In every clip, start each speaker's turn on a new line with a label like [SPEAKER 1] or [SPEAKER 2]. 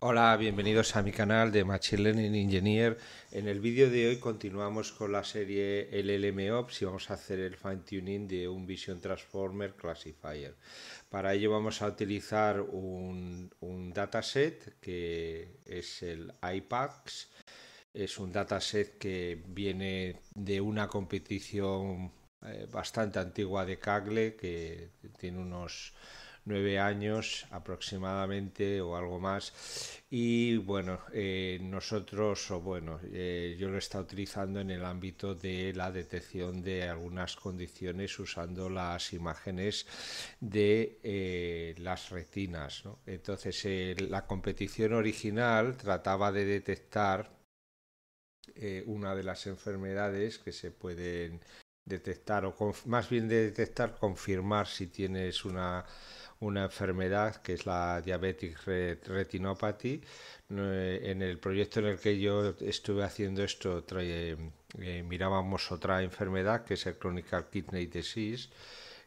[SPEAKER 1] Hola, bienvenidos a mi canal de Machine Learning Engineer. En el vídeo de hoy continuamos con la serie LLMOps y vamos a hacer el fine tuning de un Vision Transformer Classifier. Para ello vamos a utilizar un, un dataset que es el IPAX. Es un dataset que viene de una competición eh, bastante antigua de Kaggle que tiene unos nueve años aproximadamente o algo más. Y bueno, eh, nosotros, o bueno, eh, yo lo he estado utilizando en el ámbito de la detección de algunas condiciones usando las imágenes de eh, las retinas. Entonces, la competición original trataba de detectar una de las enfermedades que se pueden detectar o más bien de detectar confirmar si tienes una una enfermedad que es la diabetic retinopathy. Eh, en el proyecto en el que yo estuve haciendo esto eh, eh, mirábamos otra enfermedad que es el chronic kidney disease,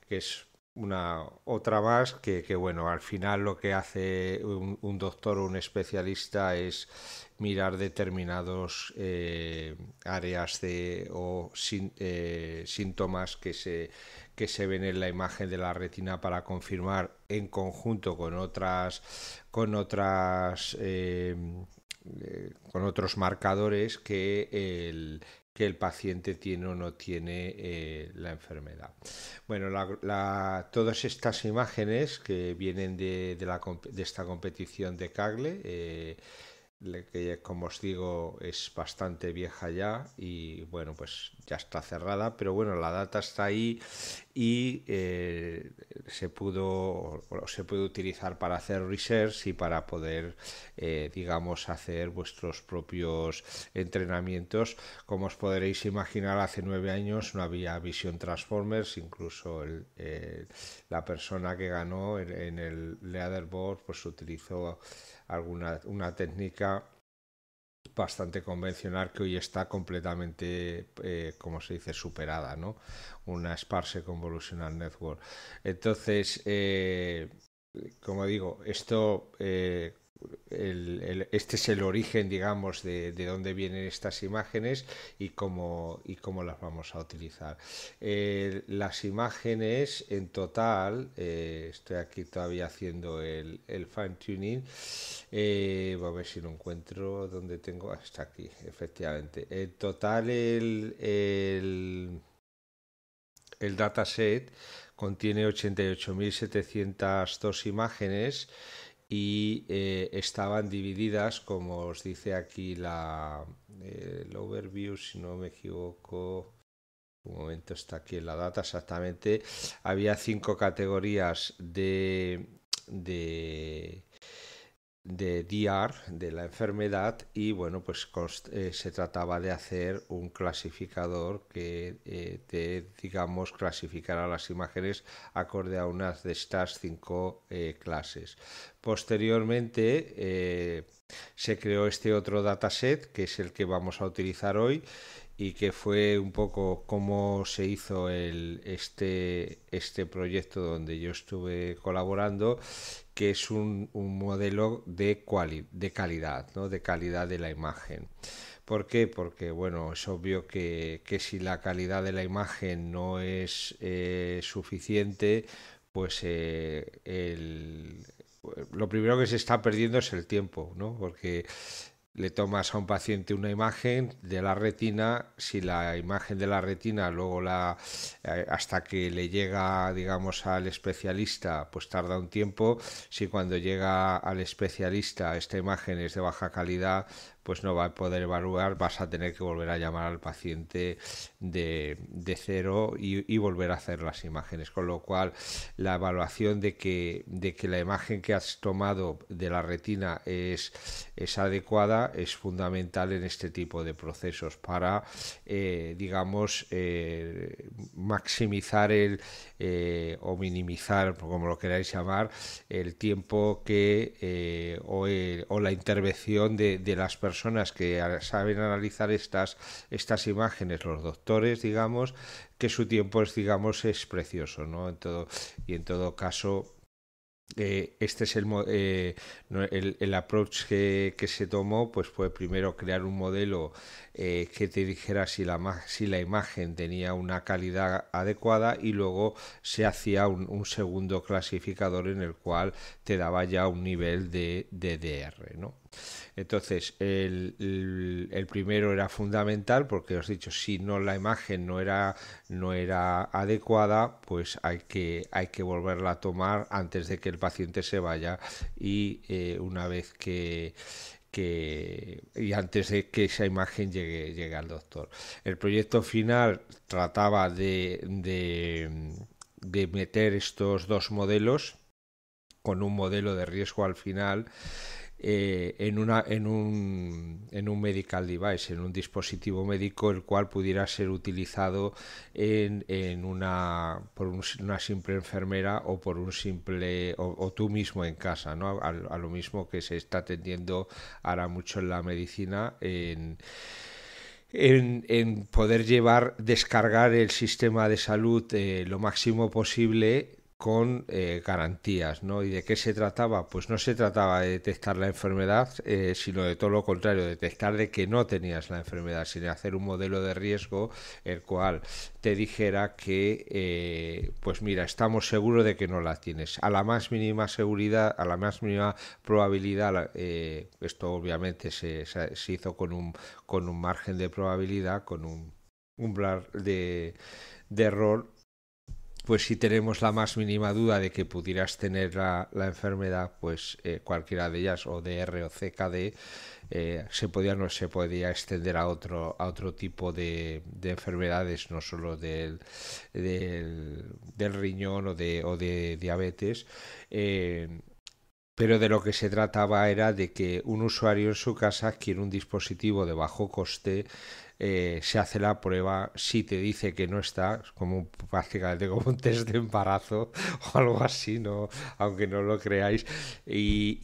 [SPEAKER 1] que es una otra más que, bueno al final lo que hace un, doctor o un especialista es mirar determinados áreas de o síntomas que se que se ven en la imagen de la retina para confirmar en conjunto con otras con otras eh, con otros marcadores que el, que el paciente tiene o no tiene eh, la enfermedad. Bueno, todas estas imágenes que vienen de, esta competición de Cagle eh, que como os digo es bastante vieja ya y bueno pues ya está cerrada pero bueno la data está ahí y eh, se pudo se puede utilizar para hacer research y para poder eh, digamos hacer vuestros propios entrenamientos como os podréis imaginar hace nueve años no había Vision transformers incluso la persona que ganó en, en el leaderboard pues utilizó alguna una técnica bastante convencional que hoy está completamente, eh, como se dice, superada, ¿no? Una Sparse Convolutional Network. Entonces, eh, como digo, esto eh, este es el origen, digamos, de, dónde vienen estas imágenes y cómo, y cómo las vamos a utilizar. Eh, las imágenes en total, eh, estoy aquí todavía haciendo el, fine tuning, eh, voy a ver si lo encuentro donde tengo, ah, está aquí, efectivamente. En total el, el, el dataset contiene 88.702 imágenes y eh, estaban divididas, como os dice aquí la, el overview, si no me equivoco, un momento está aquí en la data exactamente, había cinco categorías de, de de DR, de la enfermedad, y bueno, pues eh, se trataba de hacer un clasificador que eh, te, digamos, clasificara las imágenes acorde a una de estas cinco eh, clases. Posteriormente se creó este otro dataset, que es el que vamos a utilizar hoy, y que fue un poco cómo se hizo el, este, este proyecto donde yo estuve colaborando que es un, modelo de, de calidad, ¿no? de calidad de la imagen. ¿Por qué? Porque bueno, es obvio que, si la calidad de la imagen no es eh, suficiente, pues eh, el, lo primero que se está perdiendo es el tiempo, ¿no? Porque le tomas a un paciente una imagen de la retina, si la imagen de la retina luego la eh, hasta que le llega, digamos, al especialista, pues tarda un tiempo, si cuando llega al especialista esta imagen es de baja calidad, pues no va a poder evaluar, vas a tener que volver a llamar al paciente de, de cero y, volver a hacer las imágenes. Con lo cual, la evaluación de que, de que la imagen que has tomado de la retina es, es adecuada es fundamental en este tipo de procesos para, eh, digamos, eh, maximizar el, eh, o minimizar, como lo queráis llamar, el tiempo que eh, o, la intervención de, las personas que saben analizar estas, estas imágenes, los doctores, digamos, que su tiempo es, digamos, es precioso, ¿no? En todo, y en todo caso, eh, este es el, eh, el, approach que, se tomó, pues fue primero crear un modelo eh, que te dijera si la, si la imagen tenía una calidad adecuada y luego se hacía un, segundo clasificador en el cual te daba ya un nivel de, de ¿no? Entonces, el, primero era fundamental porque os he dicho, si no la imagen no era, no era adecuada, pues hay que, hay que volverla a tomar antes de que el paciente se vaya y eh, una vez que, que, y antes de que esa imagen llegue, llegue al doctor. El proyecto final trataba de, de, de meter estos dos modelos con un modelo de riesgo al final eh, en, una, en, un, medical device, en un dispositivo médico, el cual pudiera ser utilizado en, una, por una simple enfermera o por un simple, o, tú mismo en casa, A, lo mismo que se está atendiendo ahora mucho en la medicina, en... poder llevar, descargar el sistema de salud eh, lo máximo posible con eh, garantías, ¿no? ¿Y de qué se trataba? Pues no se trataba de detectar la enfermedad, eh, sino de todo lo contrario, detectar de que no tenías la enfermedad, sin hacer un modelo de riesgo el cual te dijera que, eh, pues mira, estamos seguros de que no la tienes. A la más mínima seguridad, a la más mínima probabilidad, esto obviamente se, se, hizo con un, con un margen de probabilidad, con un umbral de, de error pues si tenemos la más mínima duda de que pudieras tener la, enfermedad, pues eh, cualquiera de ellas, o R o CKD, eh, se podía, no se podía extender a otro, a otro tipo de, enfermedades, no solo del, riñón o de, diabetes. Eh, pero de lo que se trataba era de que un usuario en su casa quiere un dispositivo de bajo coste eh, se hace la prueba, si te dice que no está, como prácticamente como un test de embarazo o algo así, no, aunque no lo creáis, y,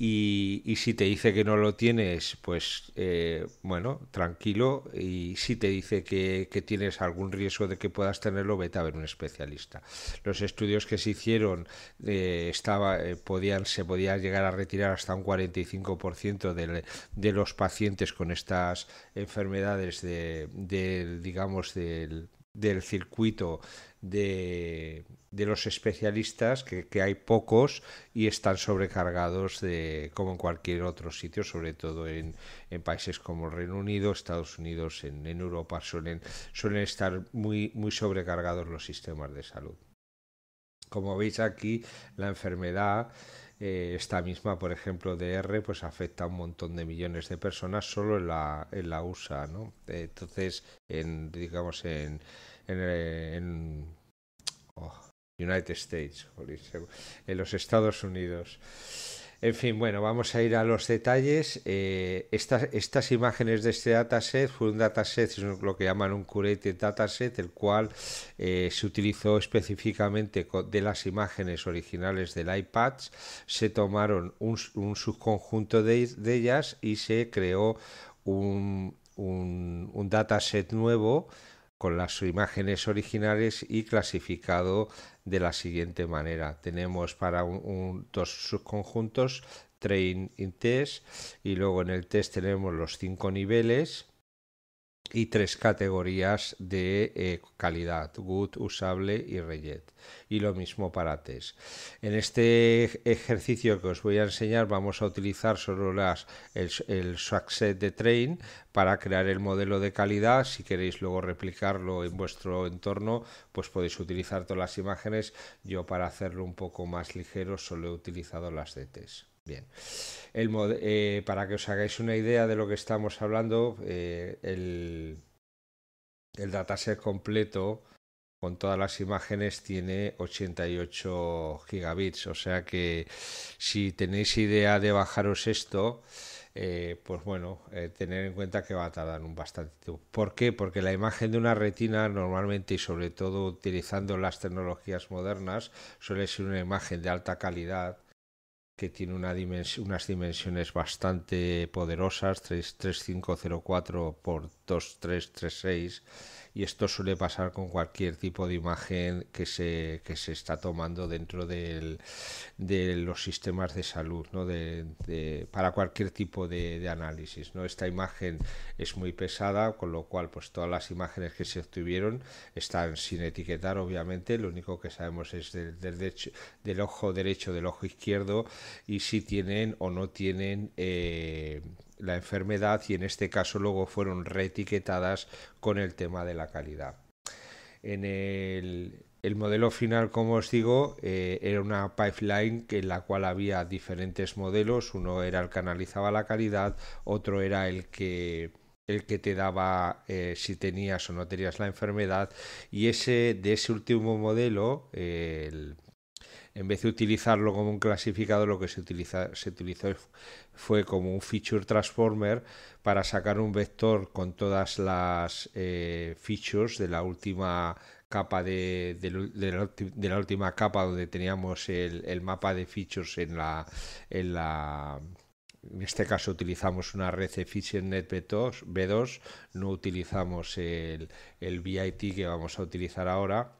[SPEAKER 1] si te dice que no lo tienes, pues eh, bueno, tranquilo, y si te dice que, tienes algún riesgo de que puedas tenerlo, vete a ver un especialista. Los estudios que se hicieron se eh, estaba, podían, se podía llegar a retirar hasta un 45% de, de los pacientes con estas enfermedades de digamos, del, circuito de, los especialistas, que, hay pocos y están sobrecargados como en cualquier otro sitio, sobre todo en, países como el Reino Unido, Estados Unidos, en, Europa, suelen, suelen estar muy, muy sobrecargados los sistemas de salud. Como veis aquí, la enfermedad eh, esta misma, por ejemplo, de R pues afecta a un montón de millones de personas solo en la, en la USA, ¿no? Entonces, en, digamos, en, en, en oh, United States, en los Estados Unidos. En fin, bueno, vamos a ir a los detalles. Eh, estas, imágenes de este dataset fue un dataset, es lo que llaman un curated dataset, el cual eh, se utilizó específicamente de las imágenes originales del iPad. Se tomaron un, subconjunto de, ellas y se creó un, un dataset nuevo con las imágenes originales y clasificado de la siguiente manera. Tenemos para dos subconjuntos train y test y luego en el test tenemos los cinco niveles y tres categorías de eh, calidad, good, usable y reject. Y lo mismo para test. En este ejercicio que os voy a enseñar vamos a utilizar solo las, el, swag set de train para crear el modelo de calidad. Si queréis luego replicarlo en vuestro entorno, pues podéis utilizar todas las imágenes. Yo para hacerlo un poco más ligero solo he utilizado las de test. Bien. Eh, para que os hagáis una idea de lo que estamos hablando, eh, el, dataset completo con todas las imágenes tiene 88 gigabits. O sea que si tenéis idea de bajaros esto, eh, pues bueno, tener en cuenta que va a tardar un bastante tiempo. ¿Por qué? Porque la imagen de una retina normalmente y sobre todo utilizando las tecnologías modernas suele ser una imagen de alta calidad que tiene una unas dimensiones bastante poderosas, cero 3504 por 2336 y esto suele pasar con cualquier tipo de imagen que se, que se está tomando dentro de los sistemas de salud, ¿no? de, para cualquier tipo de, análisis. ¿no? Esta imagen es muy pesada, con lo cual pues, todas las imágenes que se obtuvieron están sin etiquetar, obviamente, lo único que sabemos es del, ojo derecho, del ojo izquierdo y si tienen o no tienen... Eh, la enfermedad y en este caso luego fueron reetiquetadas con el tema de la calidad. En el, modelo final, como os digo, eh, era una pipeline que, en la cual había diferentes modelos. Uno era el que analizaba la calidad, otro era el que el que te daba eh, si tenías o no tenías la enfermedad y ese de ese último modelo el en vez de utilizarlo como un clasificador, lo que se, se utilizó fue como un feature transformer para sacar un vector con todas las eh, features de la última capa de, la, última capa donde teníamos el, mapa de features en la, en la en este caso utilizamos una red EfficientNet b 2 no utilizamos el, el VIT que vamos a utilizar ahora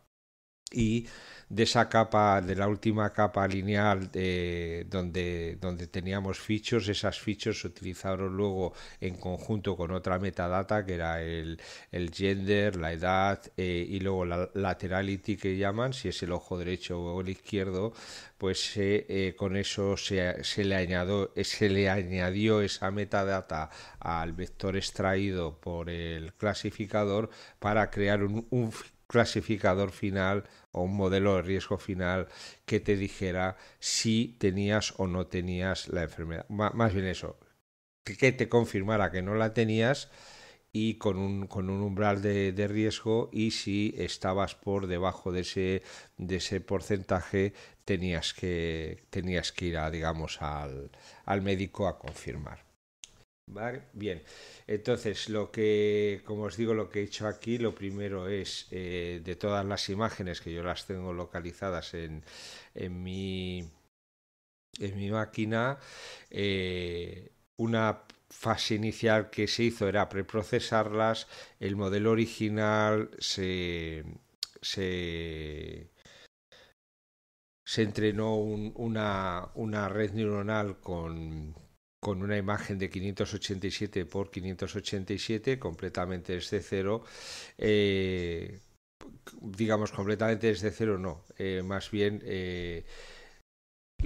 [SPEAKER 1] y de esa capa, de la última capa lineal eh, donde, donde teníamos fichos, esas fichos se utilizaron luego en conjunto con otra metadata que era el, el gender, la edad eh, y luego la laterality que llaman, si es el ojo derecho o el izquierdo, pues eh, con eso se, se, le añadió, se le añadió esa metadata al vector extraído por el clasificador para crear un clasificador final o un modelo de riesgo final que te dijera si tenías o no tenías la enfermedad. más bien eso, que te confirmara que no la tenías y con un, con un umbral de, riesgo y si estabas por debajo de ese, de ese porcentaje tenías que, tenías que ir a, digamos, al médico a confirmar bien. Entonces, lo que, como os digo, lo que he hecho aquí, lo primero es eh, de todas las imágenes que yo las tengo localizadas en, en, mi, en mi máquina, eh, una fase inicial que se hizo era preprocesarlas, el modelo original se, se se entrenó una, una, red neuronal con, con una imagen de 587 por 587 completamente desde cero. Eh, digamos completamente desde cero, no, eh, más bien eh,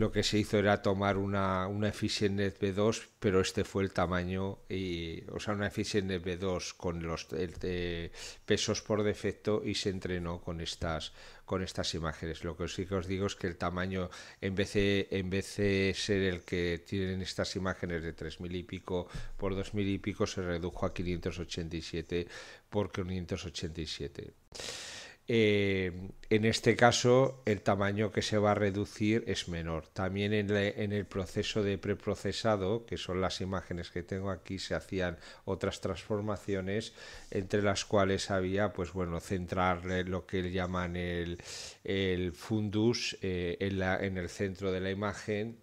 [SPEAKER 1] lo que se hizo era tomar una, una Efficient b 2 pero este fue el tamaño, y, o sea, una Efficient b 2 con los eh, pesos por defecto y se entrenó con estas, con estas imágenes. Lo que sí que os digo es que el tamaño, en vez de, en vez de ser el que tienen estas imágenes de 3.000 y pico por 2.000 y pico, se redujo a 587 por 587. Eh, en este caso el tamaño que se va a reducir es menor. También en, el proceso de preprocesado, que son las imágenes que tengo aquí, se hacían otras transformaciones, entre las cuales había, pues bueno, centrar lo que llaman el, fundus eh, en el centro de la imagen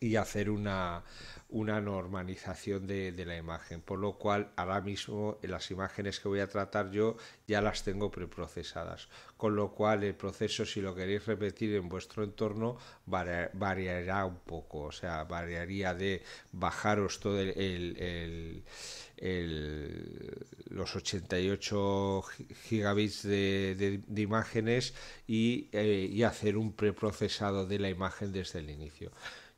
[SPEAKER 1] y hacer una una normalización de, la imagen, por lo cual ahora mismo eh, las imágenes que voy a tratar yo ya las tengo preprocesadas, con lo cual el proceso si lo queréis repetir en vuestro entorno variará un poco, o sea, variaría de bajaros todo los 88 gigabits de, imágenes y, eh, y hacer un preprocesado de la imagen desde el inicio.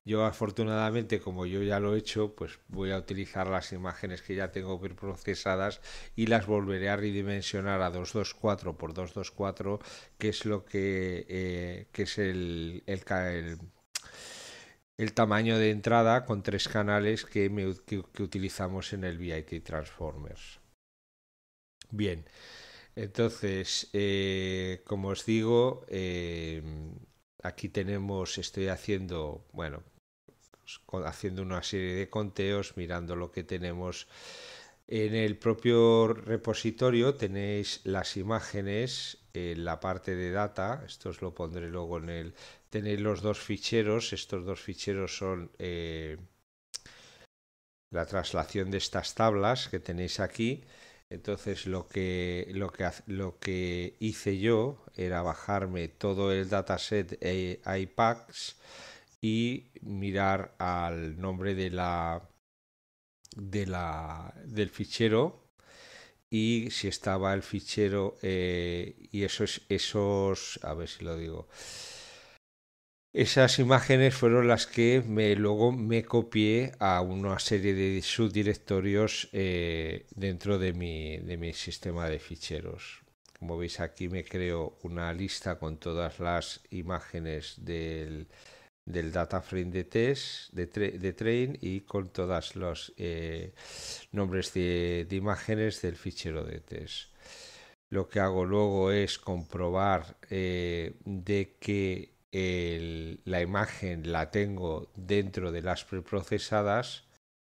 [SPEAKER 1] Yo afortunadamente, como yo ya lo he hecho, pues voy a utilizar las imágenes que ya tengo preprocesadas y las volveré a redimensionar a 224 por 224, que es lo que, eh, es el, el, tamaño de entrada con tres canales que, utilizamos en el VIT Transformers. Bien, entonces, eh, como os digo, eh, aquí tenemos, estoy haciendo, bueno, pues, haciendo una serie de conteos, mirando lo que tenemos. En el propio repositorio tenéis las imágenes en la parte de data, esto os lo pondré luego en el... Tenéis los dos ficheros, estos dos ficheros son eh, la traslación de estas tablas que tenéis aquí. Entonces lo que, lo que, lo que hice yo era bajarme todo el dataset eh, iPacks y mirar al nombre de la, de la, del fichero y si estaba el fichero eh, y esos, esos, a ver si lo digo, esas imágenes fueron las que me, luego me copié a una serie de subdirectorios eh, dentro de mi, de mi sistema de ficheros. Como veis aquí me creo una lista con todas las imágenes del, del data frame de test, de, train y con todos los eh, nombres de, imágenes del fichero de test. Lo que hago luego es comprobar eh, de que la imagen la tengo dentro de las preprocesadas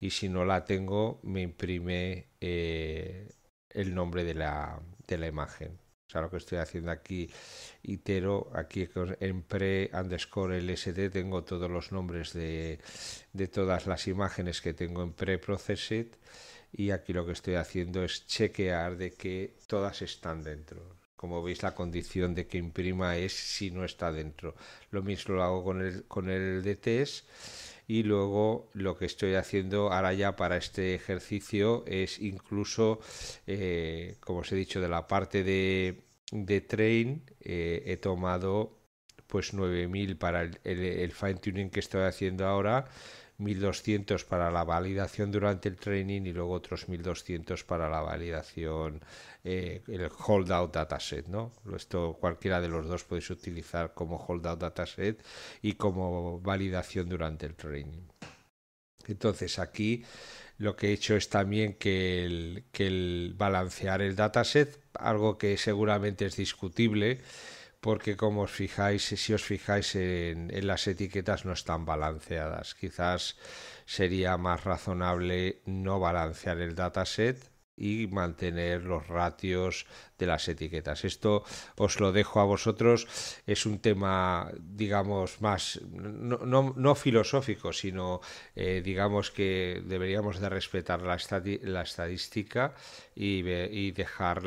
[SPEAKER 1] y si no la tengo me imprime eh, el nombre de la imagen. O sea, lo que estoy haciendo aquí, itero, aquí en pre underscore lsd tengo todos los nombres de, de todas las imágenes que tengo en pre-processed y aquí lo que estoy haciendo es chequear de que todas están dentro. Como veis, la condición de que imprima es si no está dentro. Lo mismo lo hago con el, con el de test y luego lo que estoy haciendo ahora ya para este ejercicio es incluso, eh, como os he dicho, de la parte de, train eh, he tomado pues 9000 para el fine tuning que estoy haciendo ahora 1.200 para la validación durante el training y luego otros 1.200 para la validación, eh, el holdout dataset. ¿no? Esto cualquiera de los dos podéis utilizar como holdout dataset y como validación durante el training. Entonces aquí lo que he hecho es también que el, que el balancear el dataset, algo que seguramente es discutible porque como os fijáis, si os fijáis en, en, las etiquetas no están balanceadas. Quizás sería más razonable no balancear el dataset y mantener los ratios de las etiquetas. Esto os lo dejo a vosotros. Es un tema, digamos, más no, no, no filosófico, sino eh, digamos que deberíamos de respetar la, estadística y, y dejar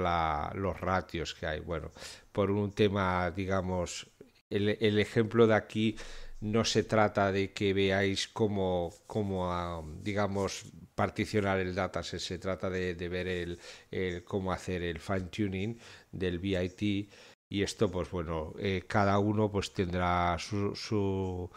[SPEAKER 1] los ratios que hay. Bueno, por un tema, digamos, el, ejemplo de aquí no se trata de que veáis como cómo ah, digamos, particionar el data se trata de, ver el, el, cómo hacer el fine tuning del BIT y esto pues bueno, eh, cada uno pues tendrá su, su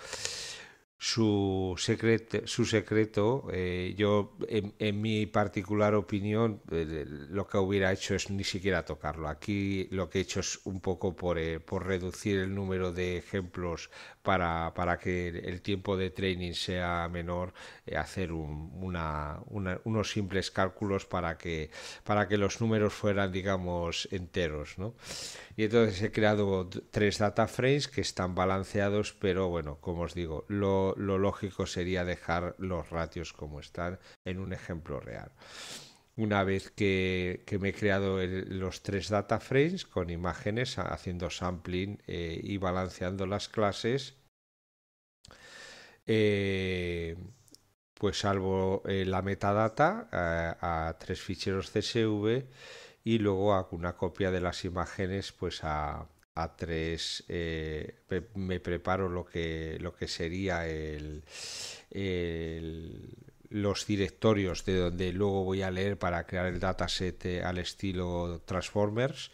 [SPEAKER 1] su, su secreto. Eh, yo, en, mi particular opinión, eh, lo que hubiera hecho es ni siquiera tocarlo. Aquí lo que he hecho es un poco por, por reducir el número de ejemplos para, para que el tiempo de training sea menor, eh, hacer unos simples cálculos para que, para que los números fueran, digamos, enteros. ¿no? Y entonces he creado tres data frames que están balanceados, pero bueno, como os digo, lo, lo lógico sería dejar los ratios como están en un ejemplo real una vez que, me he creado los tres data frames con imágenes, haciendo sampling eh, y balanceando las clases, eh, pues salvo eh, la metadata a, tres ficheros CSV y luego hago una copia de las imágenes pues a, tres me preparo lo que lo que sería el los directorios de donde luego voy a leer para crear el dataset eh, al estilo Transformers.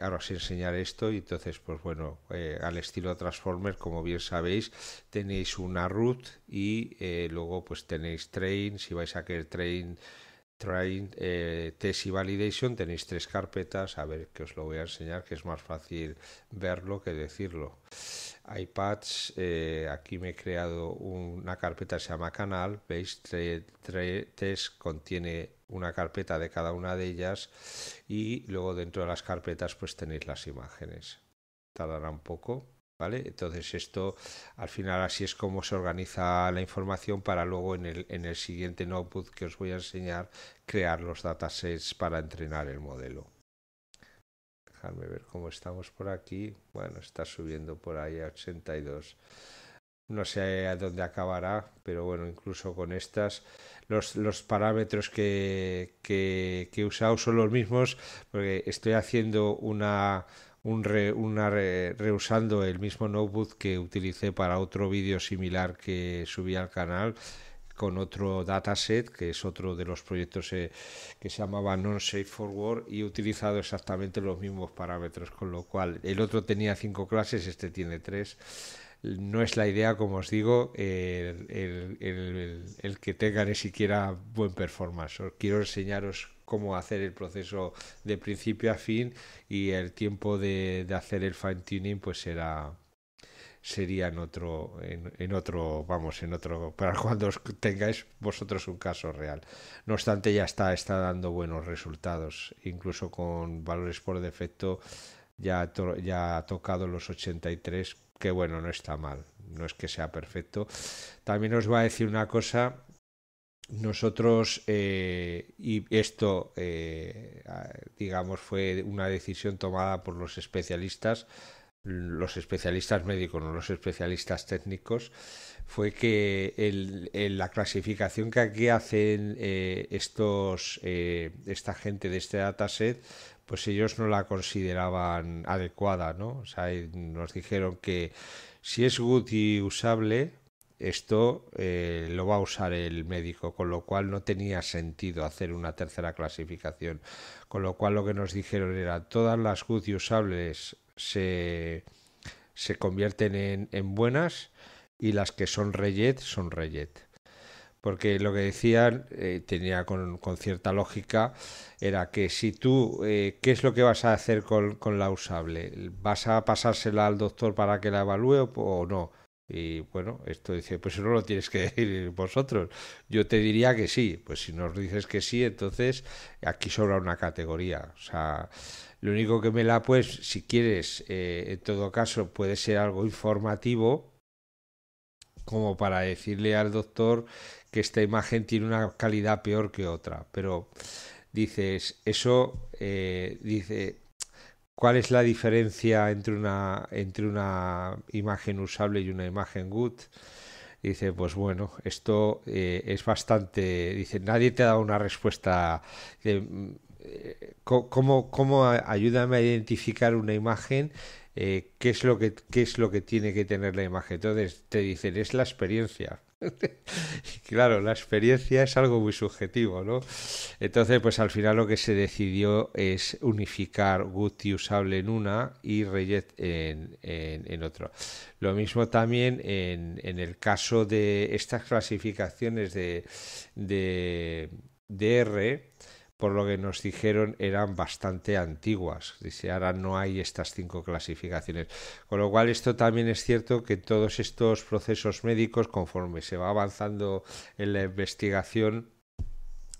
[SPEAKER 1] Ahora os enseñaré esto y entonces, pues bueno, eh, al estilo Transformers, como bien sabéis, tenéis una root y eh, luego pues tenéis train, si vais a querer train Train eh, Test y Validation tenéis tres carpetas, a ver que os lo voy a enseñar, que es más fácil verlo que decirlo. iPads, eh, aquí me he creado una carpeta, se llama canal, veis, Test contiene una carpeta de cada una de ellas y luego dentro de las carpetas pues tenéis las imágenes. Tardará un poco. Entonces esto al final así es como se organiza la información para luego en el, en el siguiente notebook que os voy a enseñar crear los datasets para entrenar el modelo. Dejadme ver cómo estamos por aquí. Bueno, está subiendo por ahí a 82. No sé a dónde acabará, pero bueno, incluso con estas, los, parámetros que he usado son los mismos, porque estoy haciendo una, un re, una reusando el mismo notebook que utilicé para otro vídeo similar que subí al canal con otro dataset, que es otro de los proyectos eh, que se llamaba Non-Safe for y he utilizado exactamente los mismos parámetros, con lo cual el otro tenía cinco clases, este tiene tres. No es la idea, como os digo, el, que tenga ni siquiera buen performance. quiero enseñaros cómo hacer el proceso de principio a fin y el tiempo de, hacer el fine tuning pues será sería en otro en, otro vamos en otro para cuando tengáis vosotros un caso real no obstante ya está está dando buenos resultados incluso con valores por defecto ya ya ha tocado los 83 que bueno no está mal no es que sea perfecto también os voy a decir una cosa nosotros, eh, y esto, eh, digamos, fue una decisión tomada por los especialistas, los especialistas médicos, no los especialistas técnicos, fue que el, la clasificación que aquí hacen eh, estos, esta gente de este dataset, pues ellos no la consideraban adecuada, ¿no? O sea, nos dijeron que si es good y usable, esto eh, lo va a usar el médico, con lo cual no tenía sentido hacer una tercera clasificación. Con lo cual lo que nos dijeron era todas las y usables se, se convierten en, en, buenas y las que son reyet son reyet Porque lo que decían eh, tenía con, cierta lógica, era que si tú, eh, ¿qué es lo que vas a hacer con, la usable? ¿Vas a pasársela al doctor para que la evalúe o no? Y bueno, esto dice, pues no lo tienes que decir vosotros. Yo te diría que sí. Pues si nos dices que sí, entonces aquí sobra una categoría. O sea, lo único que me la pues, si quieres, eh, en todo caso, puede ser algo informativo, como para decirle al doctor que esta imagen tiene una calidad peor que otra. Pero dices, eso, eh, dice, ¿Cuál es la diferencia entre una, entre una imagen usable y una imagen good? dice, pues bueno, esto eh, es bastante. Dice, nadie te ha dado una respuesta. Mm, eh, ¿Cómo, ¿Cómo ayúdame a identificar una imagen? Eh, ¿qué, es lo que, ¿Qué es lo que tiene que tener la imagen? Entonces te dicen, es la experiencia. claro, la experiencia es algo muy subjetivo, ¿no? Entonces, pues al final lo que se decidió es unificar Guti usable en una y Reyet en, en, otro. Lo mismo también en, el caso de estas clasificaciones de, de, de por lo que nos dijeron eran bastante antiguas. Dice, ahora no hay estas cinco clasificaciones. Con lo cual, esto también es cierto que todos estos procesos médicos, conforme se va avanzando en la investigación,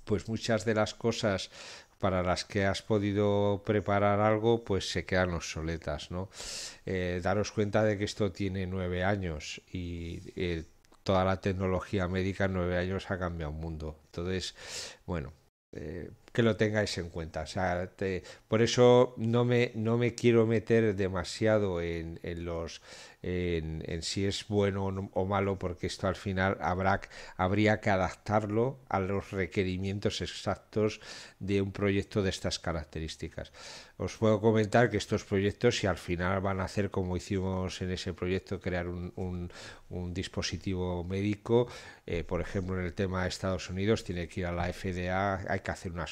[SPEAKER 1] pues muchas de las cosas para las que has podido preparar algo, pues se quedan obsoletas, ¿no? Eh, daros cuenta de que esto tiene nueve años y eh, toda la tecnología médica en nueve años ha cambiado un mundo. Entonces, bueno, eh, que lo tengáis en cuenta. O sea, por eso no me, no me quiero meter demasiado en, en los en, si es bueno o malo, porque esto al final habrá, habría que adaptarlo a los requerimientos exactos de un proyecto de estas características. Os puedo comentar que estos proyectos, si al final van a hacer como hicimos en ese proyecto, crear un, un, dispositivo médico, eh, por ejemplo, en el tema de Estados Unidos, tiene que ir a la FDA, hay que hacer una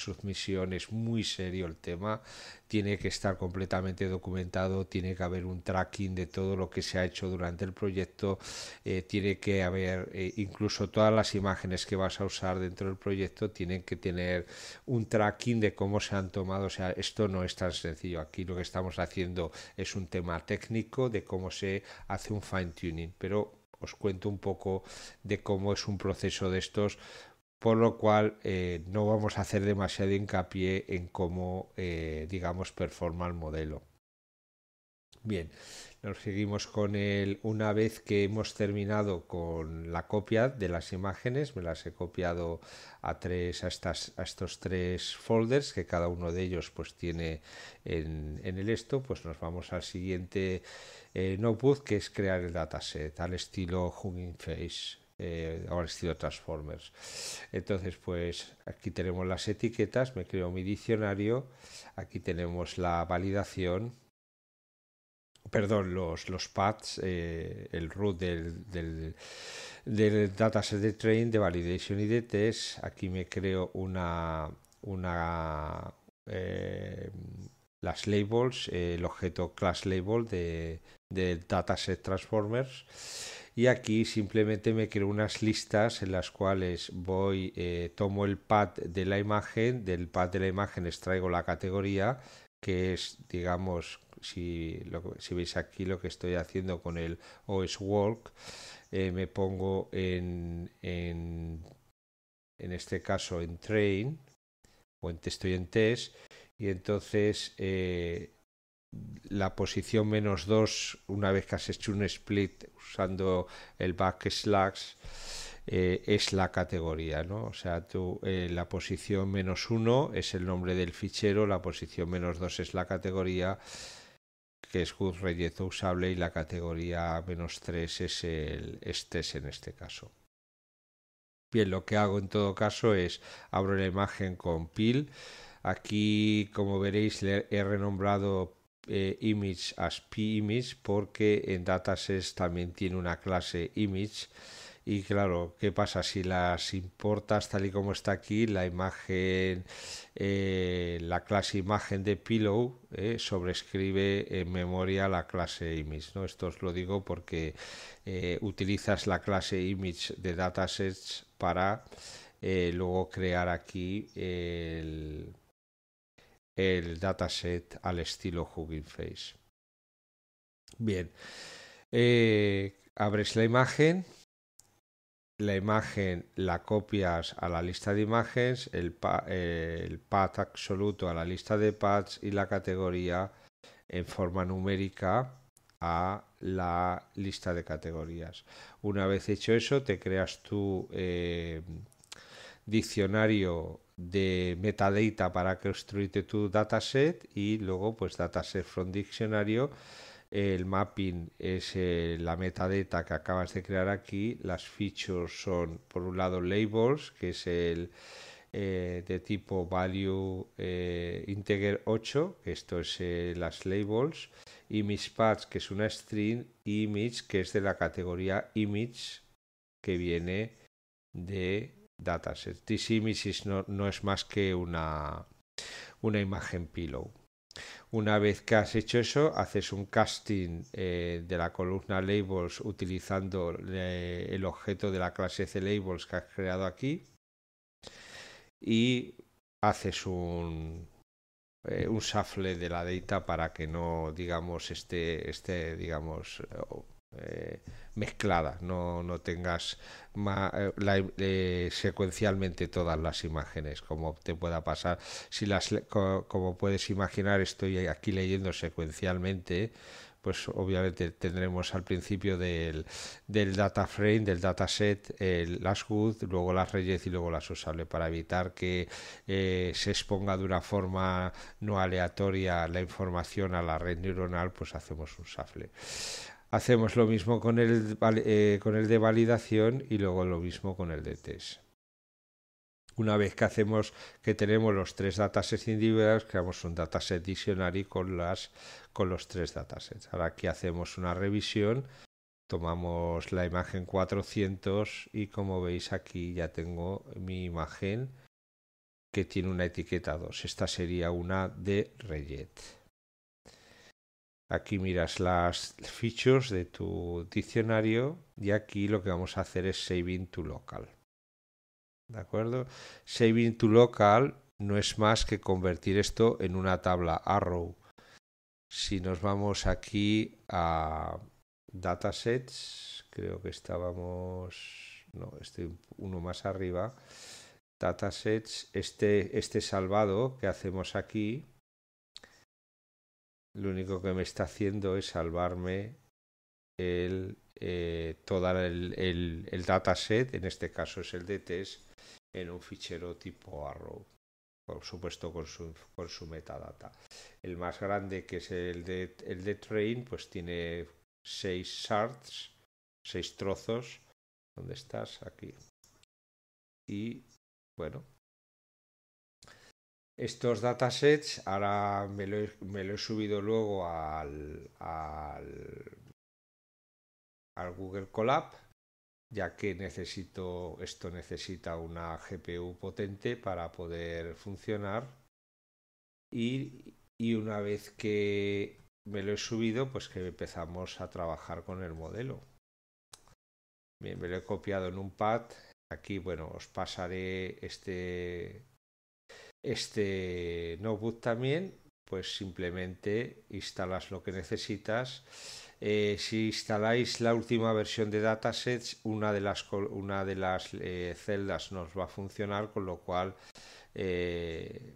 [SPEAKER 1] es muy serio el tema, tiene que estar completamente documentado, tiene que haber un tracking de todo lo que se ha hecho durante el proyecto, eh, tiene que haber eh, incluso todas las imágenes que vas a usar dentro del proyecto tienen que tener un tracking de cómo se han tomado, o sea, esto no es tan sencillo, aquí lo que estamos haciendo es un tema técnico de cómo se hace un fine tuning, pero os cuento un poco de cómo es un proceso de estos por lo cual eh, no vamos a hacer demasiado hincapié en cómo, eh, digamos, performa el modelo. Bien, nos seguimos con él una vez que hemos terminado con la copia de las imágenes, me las he copiado a, tres, a, estos tres folders, que cada uno de ellos pues tiene en, el esto, pues nos vamos al siguiente eh, notebook, que es crear el dataset, al estilo Hugging Face. Eh, ahora es sido Transformers. Entonces, pues aquí tenemos las etiquetas, me creo mi diccionario, aquí tenemos la validación, perdón, los, los paths, eh, el root del, del, del, dataset de train, de validation y de test. Aquí me creo una, una eh, las labels, el objeto class label de, de dataset transformers y aquí simplemente me creo unas listas en las cuales voy, eh, tomo el pad de la imagen, del pad de la imagen extraigo la categoría que es, digamos, si, si veis aquí lo que estoy haciendo con el OS eh, me pongo en, en, este caso en Train, o en, estoy en Test, y entonces eh, la posición menos 2 una vez que has hecho un split usando el backslash eh, es la categoría, ¿no? O sea, tú, eh, la posición menos 1 es el nombre del fichero, la posición menos 2 es la categoría que es good reyeto usable y la categoría menos 3 es el estés en este caso. Bien, lo que hago en todo caso es abro la imagen con pil. Aquí, como veréis, le he renombrado eh, image as p porque en datasets también tiene una clase image y claro, ¿qué pasa? Si las importas tal y como está aquí, la imagen, eh, la clase imagen de pillow eh, sobrescribe en memoria la clase image. ¿no? Esto os lo digo porque utilizas la clase image de datasets para luego crear aquí el, el dataset al estilo Hugging Face. Bien, eh, abres la imagen, la imagen la copias a la lista de imágenes, el, eh, path absoluto a la lista de paths y la categoría en forma numérica a la lista de categorías. Una vez hecho eso, te creas tu diccionario de metadata para construir tu dataset y luego pues dataset from diccionario el mapping es eh, la metadata que acabas de crear aquí las features son por un lado labels que es el eh, de tipo value eh, integer 8 esto es las labels image paths que es una string image que es de la categoría image que viene de This image no, no es más que una, una imagen pillow. Una vez que has hecho eso, haces un casting eh, de la columna labels utilizando eh, el objeto de la clase labels que has creado aquí y haces un, eh, un shuffle de la data para que no, digamos, esté, este, digamos, eh, mezclada, no, tengas eh, eh, secuencialmente todas las imágenes, como te pueda pasar. Si las, como puedes imaginar, estoy aquí leyendo secuencialmente, pues obviamente tendremos al principio del, del data frame, del dataset, las good, luego las reyes y luego las usable para evitar que se exponga de una forma no aleatoria la información a la red neuronal, pues hacemos un shuffle hacemos lo mismo eh, con el, de validación y luego lo mismo con el de test. Una vez que hacemos que tenemos los tres datasets individuales, creamos un dataset dictionary con, con los tres datasets. Ahora aquí hacemos una revisión, tomamos la imagen 400 y como veis aquí ya tengo mi imagen que tiene una etiqueta 2. Esta sería una de Rejet. Aquí miras las features de tu diccionario y aquí lo que vamos a hacer es saving to local. ¿De acuerdo? Saving to local no es más que convertir esto en una tabla arrow. Si nos vamos aquí a datasets, creo que estábamos, no, estoy uno más arriba, datasets, este, este salvado que hacemos aquí, lo único que me está haciendo es salvarme el, eh, todo el, dataset, en este caso es el de test, en un fichero tipo arrow, por supuesto con su, metadata. El más grande que es el de, el de train, pues tiene seis shards, seis
[SPEAKER 2] trozos. ¿Dónde estás? Aquí. Y bueno, estos datasets, ahora me lo he, subido
[SPEAKER 1] luego al, Google Colab, ya que necesito, esto necesita una GPU potente para poder funcionar. Y, y una vez que me lo he subido, pues que empezamos a trabajar con el modelo. Bien, me lo he copiado en un pad. Aquí, bueno, os pasaré este, este notebook también, pues simplemente instalas lo que necesitas. Eh, si instaláis la última versión de datasets, una de las, una de las eh, celdas nos va a funcionar, con lo cual, eh,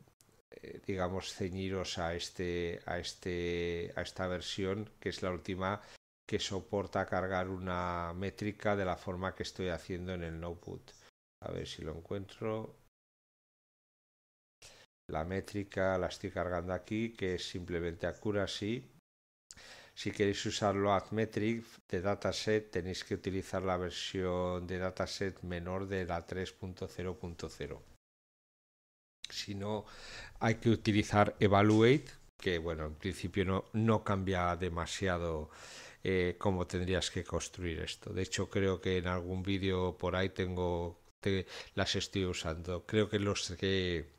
[SPEAKER 1] digamos, ceñiros a, este, a, este, a esta versión, que es la última que soporta cargar una métrica de la forma que estoy haciendo en el notebook. A ver si lo encuentro. La métrica la estoy cargando aquí, que es simplemente accuracy. Si queréis usarlo AdMetric de dataset, tenéis que utilizar la versión de dataset menor de la 3.0.0. Si no, hay que utilizar Evaluate, que bueno, en principio no, cambia demasiado eh, cómo tendrías que construir esto. De hecho, creo que en algún vídeo por ahí tengo las estoy usando. Creo que los que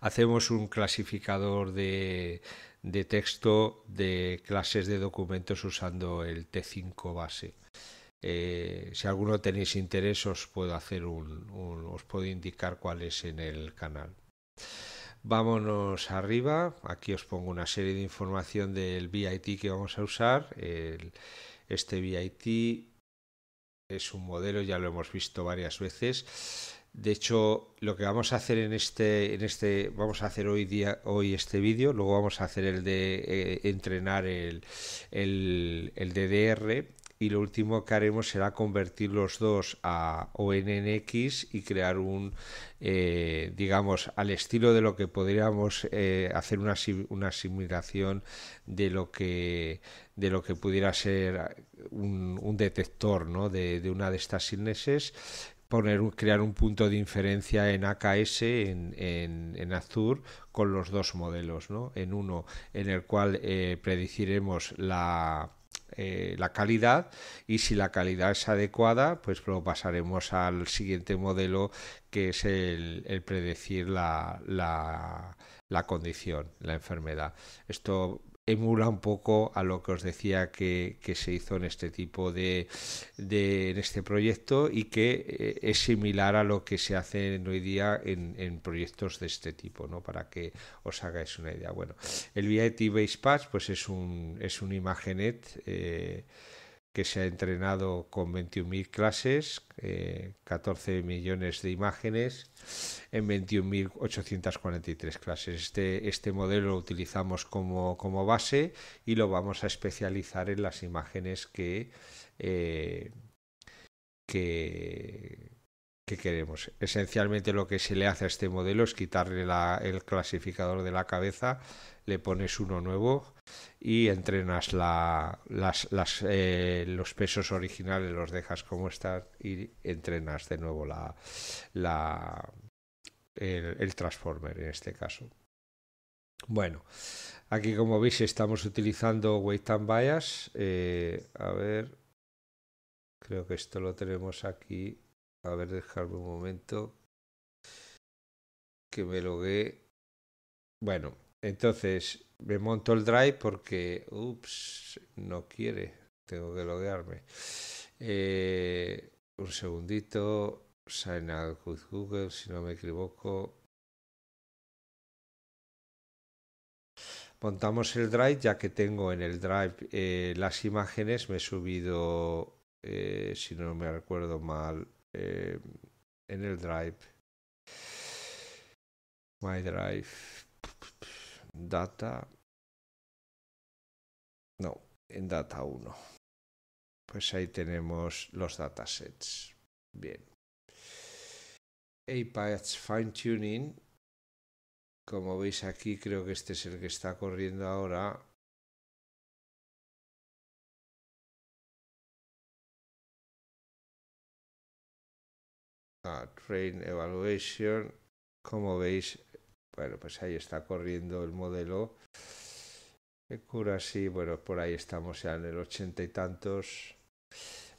[SPEAKER 1] Hacemos un clasificador de, texto de clases de documentos usando el T5 base. Eh, si alguno tenéis interés, os puedo hacer os puedo indicar cuál es en el canal. Vámonos arriba. Aquí os pongo una serie de información del VIT que vamos a usar. este VIT es un modelo, ya lo hemos visto varias veces. De hecho, lo que vamos a hacer en este, en este, vamos a hacer hoy día, hoy este vídeo, luego vamos a hacer el de eh, entrenar el, DDR y lo último que haremos será convertir los dos a ONNX y crear un, eh, digamos, al estilo de lo que podríamos eh, hacer una, simulación de lo que de lo que pudiera ser un, un detector ¿no? de, una de estas illnesses crear un punto de inferencia en AKS, en, en, Azure, con los dos modelos. ¿no? En uno, en el cual eh, predeciremos la, eh, la calidad y si la calidad es adecuada, pues luego pasaremos al siguiente modelo que es el, el predecir la, la, la, condición, la enfermedad. Esto emula un poco a lo que os decía que, se hizo en este tipo de, este proyecto y que eh, es similar a lo que se hace hoy día en, proyectos de este tipo, ¿no? Para que os hagáis una idea. Bueno, el VIT Base Patch pues es un, es un imagenet eh, que se ha entrenado con 21.000 clases, 14 eh, millones de imágenes en 21.843 clases. Este, este modelo lo utilizamos como, como, base y lo vamos a especializar en las imágenes que, eh, queremos. Esencialmente lo que se le hace a este modelo es quitarle el clasificador de la cabeza, le pones uno nuevo y entrenas eh, los pesos originales, los dejas como están y entrenas de nuevo la, el, transformer en este caso. Bueno, aquí como veis estamos utilizando Weight and Bias. Eh, a ver,
[SPEAKER 2] creo que esto lo tenemos aquí. A ver, dejarme un momento que me logue. Bueno, entonces me monto
[SPEAKER 1] el drive porque, ups, no quiere, tengo que loguearme.
[SPEAKER 2] Eh, un segundito, sign with Google, si no me equivoco. Montamos el drive, ya que tengo en el drive eh, las imágenes, me he subido,
[SPEAKER 1] eh, si no me recuerdo mal, en el drive.
[SPEAKER 2] My drive, data no en data 1 pues ahí tenemos los datasets bien apaths Fine Tuning como veis aquí creo que este es el que está corriendo ahora ah, train evaluation como veis bueno, pues ahí está corriendo el modelo.
[SPEAKER 1] El cura sí, bueno, por ahí estamos ya en el ochenta y tantos.